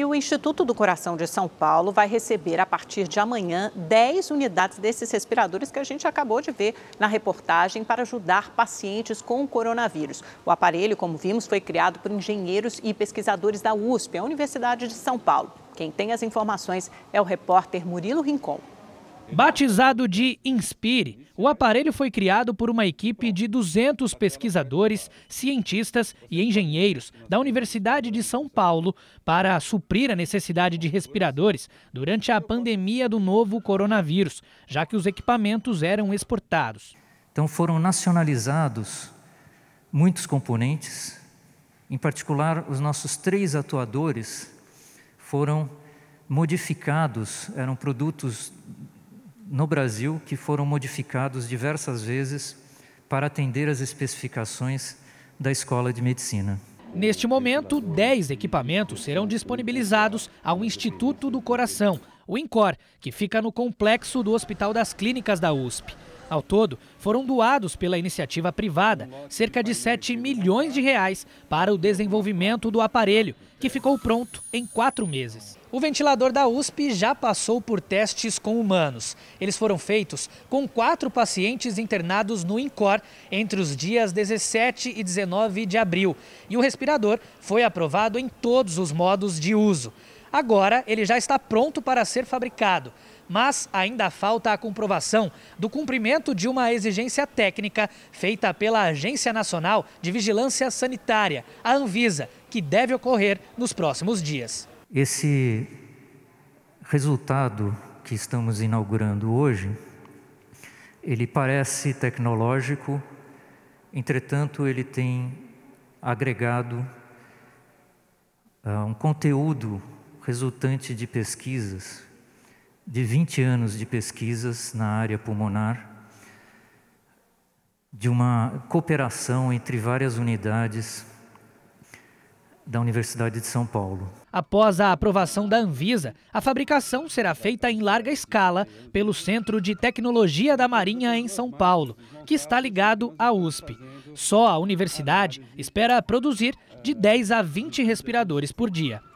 E o Instituto do Coração de São Paulo vai receber a partir de amanhã 10 unidades desses respiradores que a gente acabou de ver na reportagem para ajudar pacientes com coronavírus. O aparelho, como vimos, foi criado por engenheiros e pesquisadores da USP, a Universidade de São Paulo. Quem tem as informações é o repórter Murilo Rincon. Batizado de Inspire, o aparelho foi criado por uma equipe de 200 pesquisadores, cientistas e engenheiros da Universidade de São Paulo para suprir a necessidade de respiradores durante a pandemia do novo coronavírus, já que os equipamentos eram exportados. Então foram nacionalizados muitos componentes, em particular os nossos três atuadores foram modificados, eram produtos no Brasil que foram modificados diversas vezes para atender às especificações da Escola de Medicina. Neste momento, 10 equipamentos serão disponibilizados ao Instituto do Coração, o INCOR, que fica no complexo do Hospital das Clínicas da USP. Ao todo, foram doados pela iniciativa privada cerca de 7 milhões de reais para o desenvolvimento do aparelho, que ficou pronto em quatro meses. O ventilador da USP já passou por testes com humanos. Eles foram feitos com quatro pacientes internados no INCOR entre os dias 17 e 19 de abril. E o respirador foi aprovado em todos os modos de uso. Agora ele já está pronto para ser fabricado mas ainda falta a comprovação do cumprimento de uma exigência técnica feita pela Agência Nacional de Vigilância Sanitária, a Anvisa, que deve ocorrer nos próximos dias. Esse resultado que estamos inaugurando hoje, ele parece tecnológico, entretanto ele tem agregado ah, um conteúdo resultante de pesquisas de 20 anos de pesquisas na área pulmonar, de uma cooperação entre várias unidades da Universidade de São Paulo. Após a aprovação da Anvisa, a fabricação será feita em larga escala pelo Centro de Tecnologia da Marinha em São Paulo, que está ligado à USP. Só a universidade espera produzir de 10 a 20 respiradores por dia.